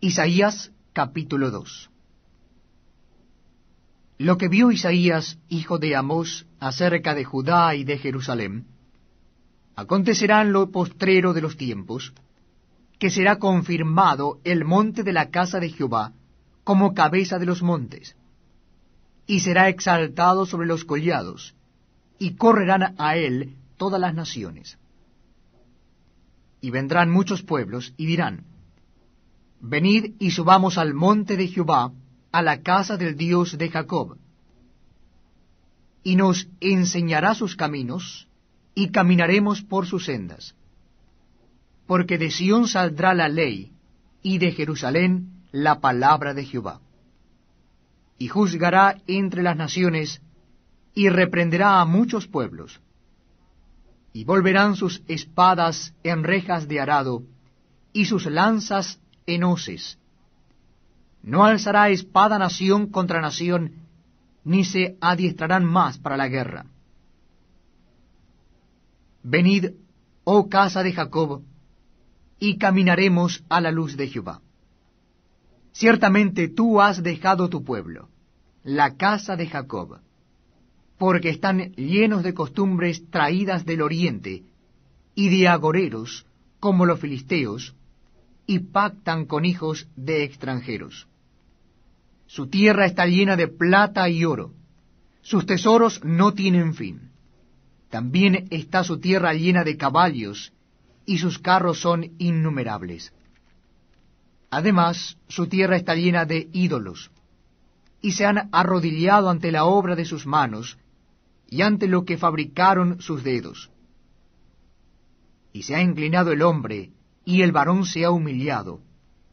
Isaías capítulo 2 Lo que vio Isaías, hijo de Amós, acerca de Judá y de Jerusalén, acontecerá en lo postrero de los tiempos, que será confirmado el monte de la casa de Jehová como cabeza de los montes, y será exaltado sobre los collados, y correrán a él todas las naciones. Y vendrán muchos pueblos, y dirán, Venid y subamos al monte de Jehová, a la casa del Dios de Jacob, y nos enseñará sus caminos, y caminaremos por sus sendas. Porque de Sión saldrá la ley, y de Jerusalén la palabra de Jehová. Y juzgará entre las naciones, y reprenderá a muchos pueblos. Y volverán sus espadas en rejas de arado, y sus lanzas enoces. No alzará espada nación contra nación, ni se adiestrarán más para la guerra. Venid, oh casa de Jacob, y caminaremos a la luz de Jehová. Ciertamente tú has dejado tu pueblo, la casa de Jacob, porque están llenos de costumbres traídas del oriente y de agoreros como los filisteos, y pactan con hijos de extranjeros. Su tierra está llena de plata y oro. Sus tesoros no tienen fin. También está su tierra llena de caballos y sus carros son innumerables. Además, su tierra está llena de ídolos y se han arrodillado ante la obra de sus manos y ante lo que fabricaron sus dedos. Y se ha inclinado el hombre y el varón se ha humillado,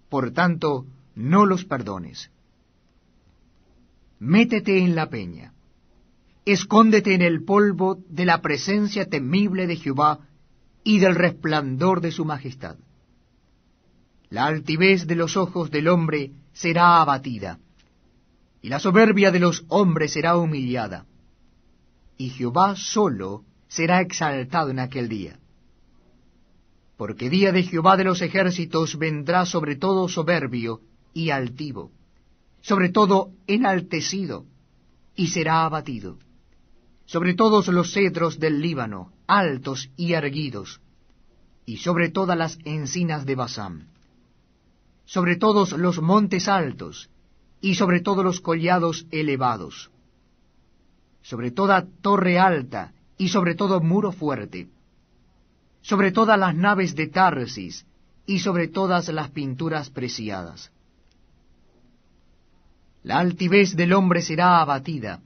por tanto, no los perdones. Métete en la peña, escóndete en el polvo de la presencia temible de Jehová y del resplandor de su majestad. La altivez de los ojos del hombre será abatida, y la soberbia de los hombres será humillada, y Jehová solo será exaltado en aquel día. Porque día de Jehová de los ejércitos vendrá sobre todo soberbio y altivo, sobre todo enaltecido, y será abatido. Sobre todos los cedros del Líbano, altos y erguidos, y sobre todas las encinas de Basán, sobre todos los montes altos, y sobre todos los collados elevados, sobre toda torre alta, y sobre todo muro fuerte, sobre todas las naves de Tarsis y sobre todas las pinturas preciadas. La altivez del hombre será abatida,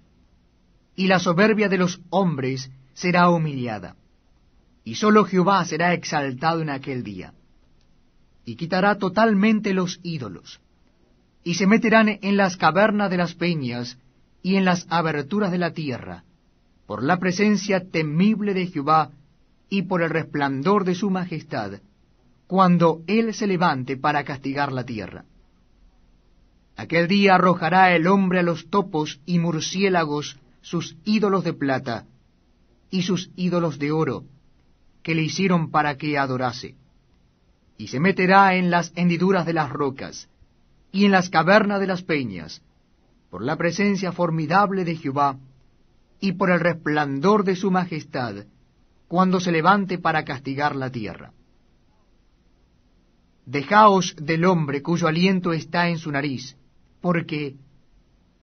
y la soberbia de los hombres será humillada, y sólo Jehová será exaltado en aquel día, y quitará totalmente los ídolos, y se meterán en las cavernas de las peñas y en las aberturas de la tierra, por la presencia temible de Jehová, y por el resplandor de su majestad, cuando Él se levante para castigar la tierra. Aquel día arrojará el hombre a los topos y murciélagos sus ídolos de plata y sus ídolos de oro, que le hicieron para que adorase, y se meterá en las hendiduras de las rocas, y en las cavernas de las peñas, por la presencia formidable de Jehová, y por el resplandor de su majestad, cuando se levante para castigar la tierra. Dejaos del hombre cuyo aliento está en su nariz, porque